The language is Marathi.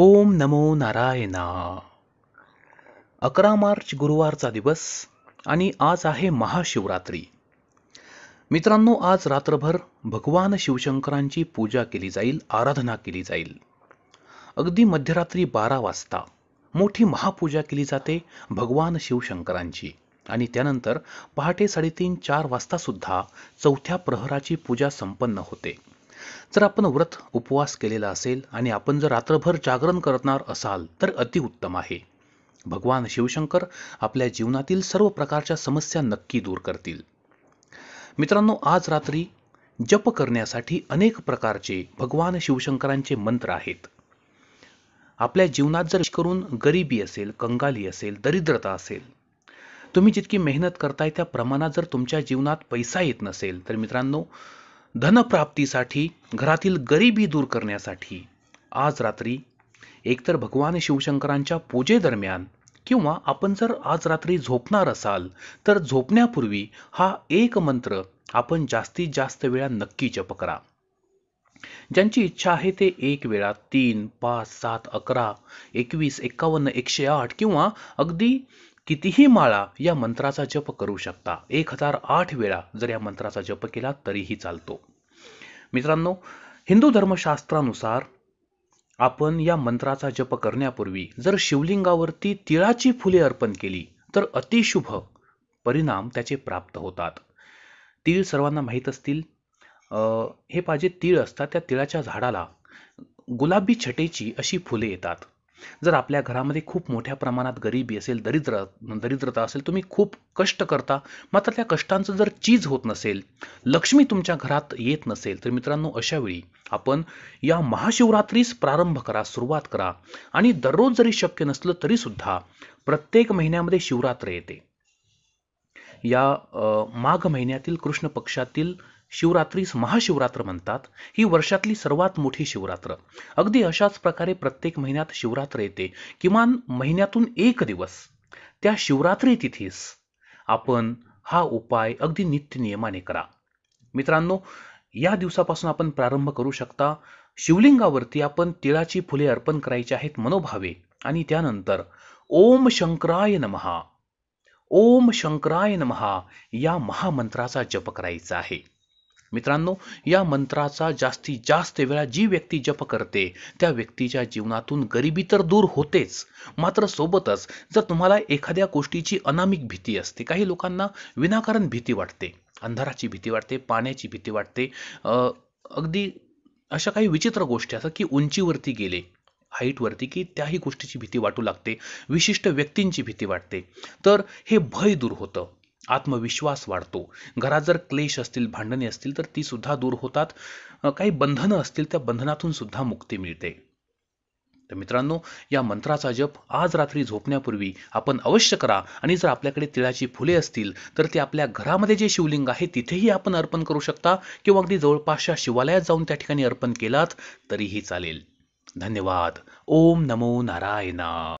ओम नमो नारायणा अकरा मार्च गुरुवारचा दिवस आणि आज आहे महाशिवरात्री मित्रांनो आज रात्रभर भगवान शिवशंकरांची पूजा केली जाईल आराधना केली जाईल अगदी मध्यरात्री बारा वाजता मोठी महापूजा केली जाते भगवान शिवशंकरांची आणि त्यानंतर पहाटे साडेतीन चार सुद्धा चौथ्या प्रहराची पूजा संपन्न होते जर आपण व्रत उपवास केलेला असेल आणि आपण जर रात्रभर जागरण करणार असाल तर अतिउत्तम आहे भगवान शिवशंकर आपल्या जीवनातील सर्व प्रकारच्या समस्या नक्की दूर करतील मित्रांनो आज रात्री जप करण्यासाठी अनेक प्रकारचे भगवान शिवशंकरांचे मंत्र आहेत आपल्या जीवनात जर करून गरिबी असेल कंगाली असेल दरिद्रता असेल तुम्ही जितकी मेहनत करताय त्या प्रमाणात जर तुमच्या जीवनात पैसा येत नसेल तर मित्रांनो धनप्राप्तीसाठी घरातील गरिबी दूर करण्यासाठी आज रात्री एकतर भगवान शिवशंकरांच्या पूजेदरम्यान किंवा आपण जर आज रात्री झोपणार असाल तर झोपण्यापूर्वी हा एक मंत्र आपण जास्तीत जास्त वेळा नक्की जप करा ज्यांची इच्छा आहे ते एक वेळा तीन पाच सात अकरा एकवीस एक्कावन्न एकशे आठ किंवा अगदी कितीही माळा या मंत्राचा जप करू शकता एक हजार आठ वेळा जर या मंत्राचा जप केला तरीही चालतो मित्रांनो हिंदू धर्मशास्त्रानुसार आपण या मंत्राचा जप करण्यापूर्वी जर शिवलिंगावरती तिळाची फुले अर्पण केली तर अतिशुभ परिणाम त्याचे प्राप्त होतात तीळ सर्वांना माहीत असतील हे पाहिजे तीळ असतात त्या तिळाच्या झाडाला गुलाबी छटेची अशी फुले येतात जर आपल्या घरामध्ये खूप मोठ्या प्रमाणात गरिबी असेल दरिद्र दरिद्रता असेल तुम्ही खूप कष्ट करता मात्र त्या कष्टांचं जर चीज होत नसेल लक्ष्मी तुमच्या घरात येत नसेल तर मित्रांनो अशावेळी आपण या महाशिवरात्रीस प्रारंभ करा सुरुवात करा आणि दररोज जरी शक्य नसलं तरी सुद्धा प्रत्येक महिन्यामध्ये शिवरात्र येते या माघ महिन्यातील कृष्ण पक्षातील शिवरात्रीस महाशिवरात्र म्हणतात ही वर्षातली सर्वात मोठी शिवरात्र अगदी अशाच प्रकारे प्रत्येक महिन्यात शिवरात्र येते किमान महिन्यातून एक दिवस त्या शिवरात्री तिथीस आपण हा उपाय अगदी नित्य नियमाने करा मित्रांनो या दिवसापासून आपण प्रारंभ करू शकता शिवलिंगावरती आपण तिळाची फुले अर्पण करायची आहेत मनोभावे आणि त्यानंतर ओम शंकराय नमहा ओम शंकराय नमहा या महामंत्राचा जप करायचा आहे मित्रांनो या मंत्राचा जास्तीत जास्त वेळा जी व्यक्ती जप करते त्या व्यक्तीच्या जीवनातून गरिबी तर दूर होतेच मात्र सोबतच जर तुम्हाला एखाद्या गोष्टीची अनामिक भीती असते काही लोकांना विनाकारण भीती वाटते अंधाराची भीती वाटते पाण्याची भीती वाटते अगदी अशा काही विचित्र गोष्टी असतात की उंचीवरती गेले हाईटवरती की त्याही गोष्टीची भीती वाटू लागते विशिष्ट व्यक्तींची भीती वाटते तर हे भय दूर होतं आत्मविश्वास वाढतो घरात जर क्लेश असतील भांडणे असतील तर ती सुद्धा दूर होतात काही बंधनं असतील त्या बंधनातून सुद्धा मुक्ती मिळते तर मित्रांनो या मंत्राचा जप आज रात्री झोपण्यापूर्वी आपण अवश्य करा आणि जर आपल्याकडे तिळाची फुले असतील तर ते आपल्या घरामध्ये जे शिवलिंग आहे तिथेही आपण अर्पण करू शकता किंवा अगदी जवळपासच्या शिवालयात जाऊन त्या ठिकाणी अर्पण केलात तरीही चालेल धन्यवाद ओम नमो नारायणा